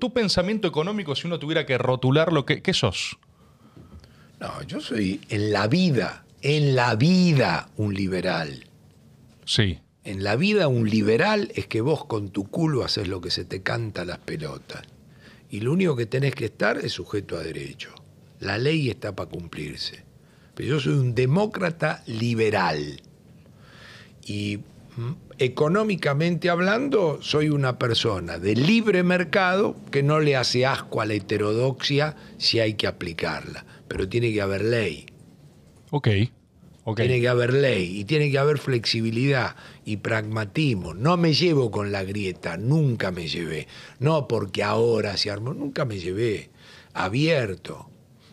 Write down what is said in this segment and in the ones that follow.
tu pensamiento económico, si uno tuviera que rotularlo, ¿qué, qué sos? No, yo soy en la vida, en la vida un liberal. Sí. En la vida un liberal es que vos con tu culo haces lo que se te canta las pelotas. Y lo único que tenés que estar es sujeto a derecho. La ley está para cumplirse. Pero yo soy un demócrata liberal. Y económicamente hablando, soy una persona de libre mercado que no le hace asco a la heterodoxia si hay que aplicarla, pero tiene que haber ley. Ok. okay. Tiene que haber ley y tiene que haber flexibilidad y pragmatismo. No me llevo con la grieta, nunca me llevé. No porque ahora se armó, nunca me llevé. Abierto.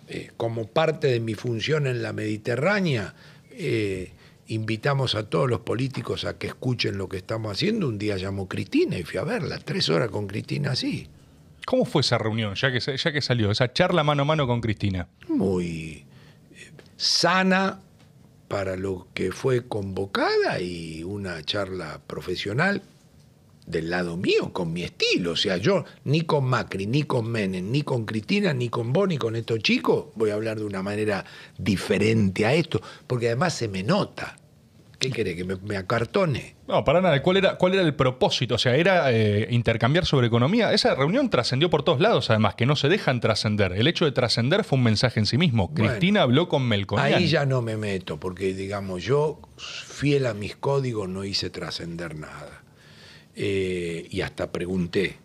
Eh, como parte de mi función en la Mediterránea, eh, invitamos a todos los políticos a que escuchen lo que estamos haciendo. Un día llamó Cristina y fui a verla, tres horas con Cristina así. ¿Cómo fue esa reunión, ya que, ya que salió, esa charla mano a mano con Cristina? Muy eh, sana para lo que fue convocada y una charla profesional del lado mío, con mi estilo. O sea, yo ni con Macri, ni con Menem, ni con Cristina, ni con Boni, con estos chicos, voy a hablar de una manera diferente a esto, porque además se me nota. ¿Qué querés? ¿Que me, acartone? No, para nada. ¿Cuál era, cuál era el propósito? O sea, ¿era eh, intercambiar sobre economía? Esa reunión trascendió por todos lados, además, que no se dejan trascender. El hecho de trascender fue un mensaje en sí mismo. Cristina habló con Melconian. Ahí ya no me meto, porque, digamos, yo, fiel a mis códigos, no hice trascender nada. Eh, y hasta pregunté.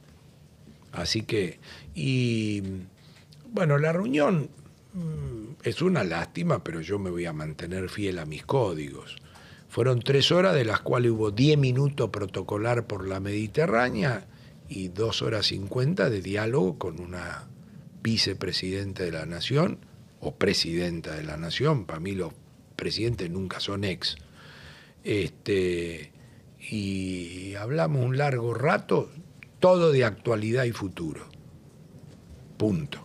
Así que, y bueno, la reunión mm, es una lástima, pero yo me voy a mantener fiel a mis códigos. Fueron tres horas, de las cuales hubo 10 minutos protocolar por la Mediterránea y dos horas cincuenta de diálogo con una vicepresidenta de la Nación o presidenta de la Nación. Para mí los presidentes nunca son ex. Este, y hablamos un largo rato, todo de actualidad y futuro. Punto.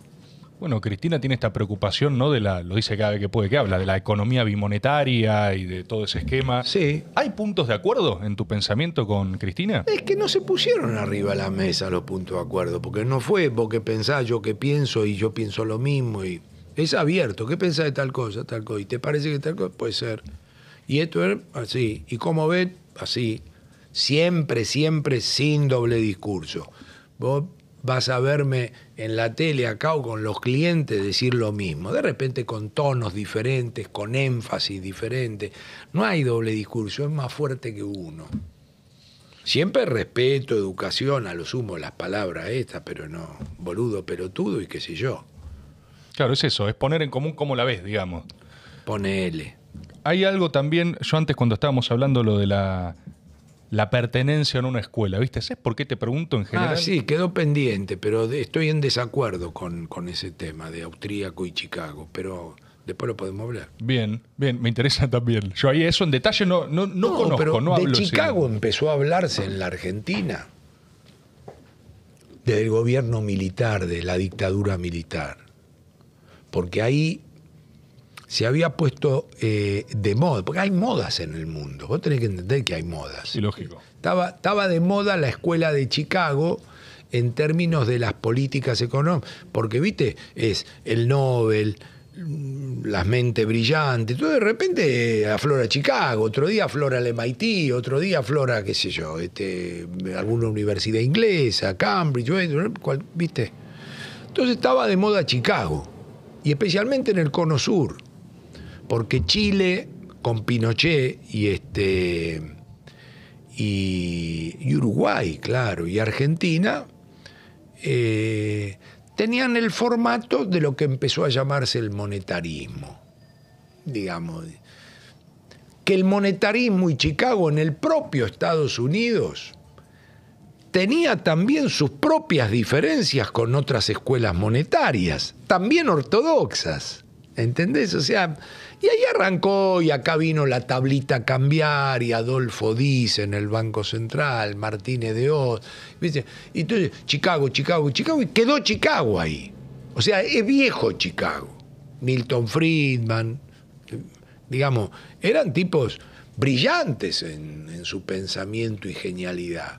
Bueno, Cristina tiene esta preocupación, ¿no? De la, lo dice cada vez que puede que habla, de la economía bimonetaria y de todo ese esquema. Sí. ¿Hay puntos de acuerdo en tu pensamiento con Cristina? Es que no se pusieron arriba la mesa los puntos de acuerdo, porque no fue vos que pensás, yo que pienso y yo pienso lo mismo y es abierto. ¿Qué pensás de tal cosa, tal cosa? ¿Y te parece que tal cosa? Puede ser. Y esto es así. ¿Y cómo ves? así, siempre, siempre sin doble discurso. Vos vas a verme en la tele acá o con los clientes decir lo mismo, de repente con tonos diferentes, con énfasis diferente. No hay doble discurso, es más fuerte que uno. Siempre respeto, educación, a lo sumo las palabras estas, pero no, boludo, pelotudo y qué sé yo. Claro, es eso, es poner en común cómo la ves, digamos. Ponele hay algo también, yo antes cuando estábamos hablando lo de la, pertenencia en una escuela, ¿viste? ¿Sabes por qué te pregunto en general? Ah, sí, quedó pendiente, pero estoy en desacuerdo con, ese tema de austríaco y Chicago, pero después lo podemos hablar. Bien, bien, me interesa también. Yo ahí eso en detalle no, no, no, pero De Chicago empezó a hablarse en la Argentina del gobierno militar, de la dictadura militar, porque ahí se había puesto eh, de moda, porque hay modas en el mundo, vos tenés que entender que hay modas. Sí, lógico. Estaba, estaba de moda la escuela de Chicago en términos de las políticas económicas, porque viste, es el Nobel, mm, las mentes brillantes, todo de repente eh, aflora Chicago, otro día aflora el MIT, otro día aflora, qué sé yo, este, alguna universidad inglesa, Cambridge, ¿viste? Entonces estaba de moda Chicago, y especialmente en el Cono Sur. Porque Chile con Pinochet y este y, Uruguay, claro, y Argentina eh, tenían el formato de lo que empezó a llamarse el monetarismo, digamos. Que el monetarismo y Chicago en el propio Estados Unidos tenía también sus propias diferencias con otras escuelas monetarias, también ortodoxas. ¿Entendés? O sea, y ahí arrancó y acá vino la tablita cambiar y Adolfo dice en el Banco Central, Martínez de Oz. Y entonces, Chicago, Chicago, Chicago, y quedó Chicago ahí. O sea, es viejo Chicago. Milton Friedman, digamos, eran tipos brillantes en, en su pensamiento y genialidad.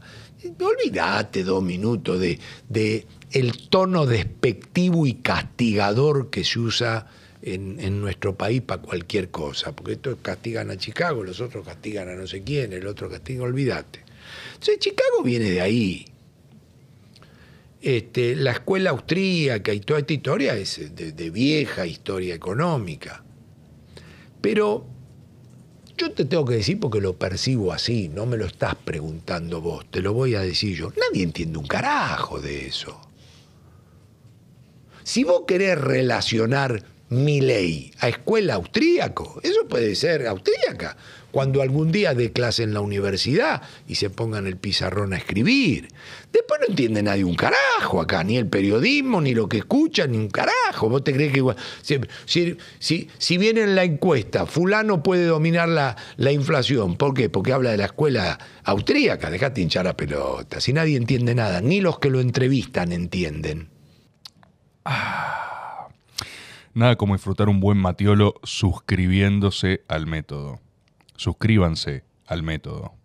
Olvídate dos minutos de, de el tono despectivo y castigador que se usa en, nuestro país para cualquier cosa, porque estos castigan a Chicago, los otros castigan a no sé quién, el otro castiga, olvídate. Entonces Chicago viene de ahí. Este, la escuela austríaca y toda esta historia es de vieja historia económica. Pero yo te tengo que decir porque lo percibo así, no me lo estás preguntando vos, te lo voy a decir yo. Nadie entiende un carajo de eso. Si vos querés relacionar mi ley, a escuela austríaco. Eso puede ser austríaca. Cuando algún día dé clase en la universidad y se pongan el pizarrón a escribir. Después no entiende nadie un carajo acá, ni el periodismo, ni lo que escucha, ni un carajo. ¿Vos te crees que si, si, si, si viene en la encuesta, fulano puede dominar la, la, inflación? ¿Por qué? Porque habla de la escuela austríaca. Dejate hinchar la pelota. Si nadie entiende nada, ni los que lo entrevistan entienden. Ah. Nada como disfrutar un buen matiolo suscribiéndose al método. Suscríbanse al método.